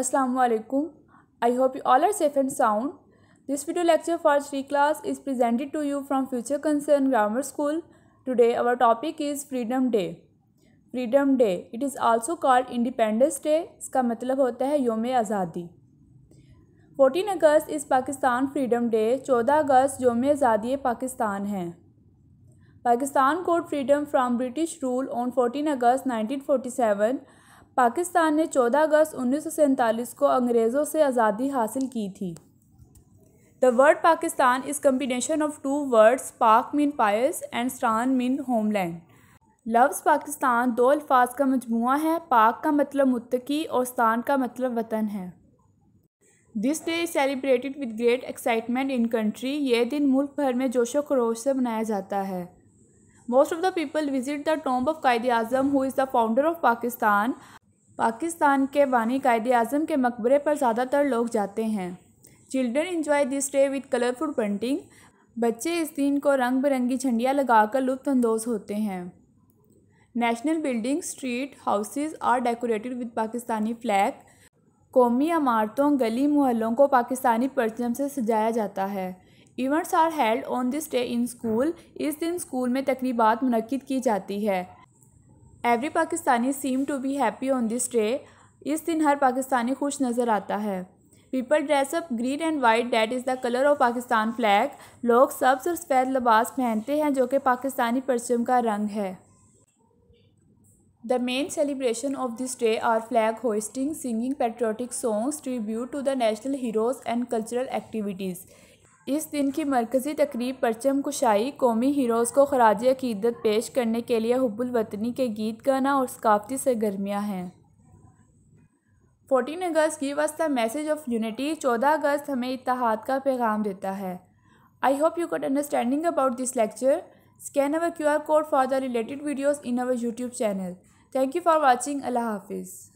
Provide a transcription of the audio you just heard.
assalamu alaikum I hope you all are safe and sound. This video lecture for sri class is presented to you from Future Concern Grammar School. Today our topic is Freedom Day. Freedom Day. It is also called Independence Day. iska matlab hota hai yom e azadi 14 august is pakistan freedom day 14 august yom e azadi e pakistan hai pakistan got freedom from british rule on 14 august 1947 Pakistan ने 14 अगस्त उन्नीस को अंग्रेज़ों से आज़ादी हासिल की थी word Pakistan Pakistan combination of two words pak mean pious and stan mean homeland लफ्ज़ पाकिस्तान दो अल्फाज का मजमु है पाक का मतलब मुतकी और स्तान का मतलब वतन है this day is celebrated with great excitement in country ये दिन मुल्क भर में जोशो खरोश से मनाया जाता है most of the people visit the tomb of Quaid Azam who is the founder of Pakistan Pakistan के बानी कायद अजम के मकबरे पर ज़्यादातर लोग जाते हैं children enjoy this day with colourful painting बच्चे इस दिन को रंग बिरंगी झंडियाँ लगाकर लुत्फानंदोज़ होते हैं national building street houses are decorated with Pakistani flag कौमी इमारतों गली मोहल्लों को पाकिस्तानी परचम से सजाया जाता है events are held on this day in school इस दिन स्कूल में तकरीबा मनद की जाती है every Pakistani seem to be happy on this day इस दिन हर पाकिस्तानी खुश नज़र आता है people dress up green and white that is the colour of Pakistan flag लोग सब्ज और सफ़ेद लबास पहनते हैं जो कि पाकिस्तानी परचम का रंग है the main celebration of this day are flag hoisting singing patriotic songs tribute to the national heroes and cultural activities इस दिन की मरकज़ी तकरीब परचम कुशाई कौमी हीरोज़ को खराज अकीदत पेश करने के लिए हब्बुल वतनी के गीत गाना और सकाफती सरगर्मियाँ हैं फोटीन अगस्त की वस्ता मैसेज ऑफ यूनिटी चौदह अगस्त हमें इतिहाद का पैगाम देता है I hope you got understanding about this lecture scan our Q R code for the related videos in our YouTube channel thank you for watching Allah हाफिज़